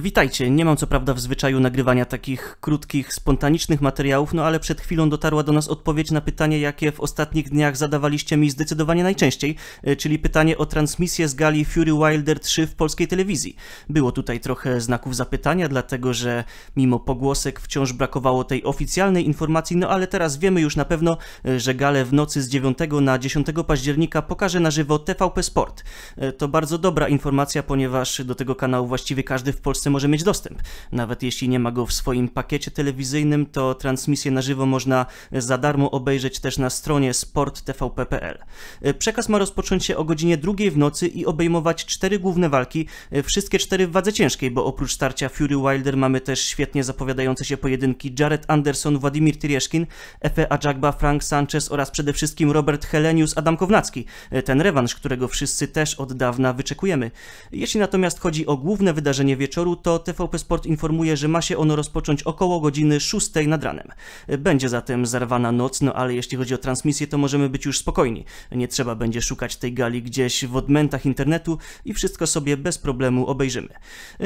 Witajcie, nie mam co prawda w zwyczaju nagrywania takich krótkich, spontanicznych materiałów, no ale przed chwilą dotarła do nas odpowiedź na pytanie, jakie w ostatnich dniach zadawaliście mi zdecydowanie najczęściej, e, czyli pytanie o transmisję z gali Fury Wilder 3 w polskiej telewizji. Było tutaj trochę znaków zapytania, dlatego że mimo pogłosek wciąż brakowało tej oficjalnej informacji, no ale teraz wiemy już na pewno, e, że galę w nocy z 9 na 10 października pokaże na żywo TVP Sport. E, to bardzo dobra informacja, ponieważ do tego kanału właściwie każdy w Polsce Polsce może mieć dostęp. Nawet jeśli nie ma go w swoim pakiecie telewizyjnym, to transmisję na żywo można za darmo obejrzeć też na stronie sporttvp.pl. Przekaz ma rozpocząć się o godzinie drugiej w nocy i obejmować cztery główne walki, wszystkie cztery w wadze ciężkiej, bo oprócz starcia Fury Wilder mamy też świetnie zapowiadające się pojedynki Jared Anderson, Władimir Tyrieszkin, Efe Ajagba, Frank Sanchez oraz przede wszystkim Robert Helenius, Adam Kownacki. Ten rewanż, którego wszyscy też od dawna wyczekujemy. Jeśli natomiast chodzi o główne wydarzenie wieczoru, to TVP Sport informuje, że ma się ono rozpocząć około godziny 6 nad ranem. Będzie zatem zerwana noc, no ale jeśli chodzi o transmisję, to możemy być już spokojni. Nie trzeba będzie szukać tej gali gdzieś w odmętach internetu i wszystko sobie bez problemu obejrzymy.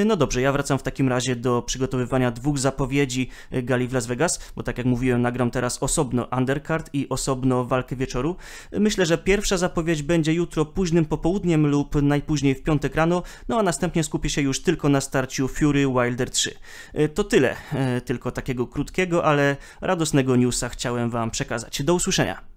No dobrze, ja wracam w takim razie do przygotowywania dwóch zapowiedzi gali w Las Vegas, bo tak jak mówiłem, nagram teraz osobno undercard i osobno walkę wieczoru. Myślę, że pierwsza zapowiedź będzie jutro późnym popołudniem lub najpóźniej w piątek rano, no a następnie skupię się już tylko na starcie starciu Fury Wilder 3. E, to tyle, e, tylko takiego krótkiego, ale radosnego newsa chciałem Wam przekazać. Do usłyszenia!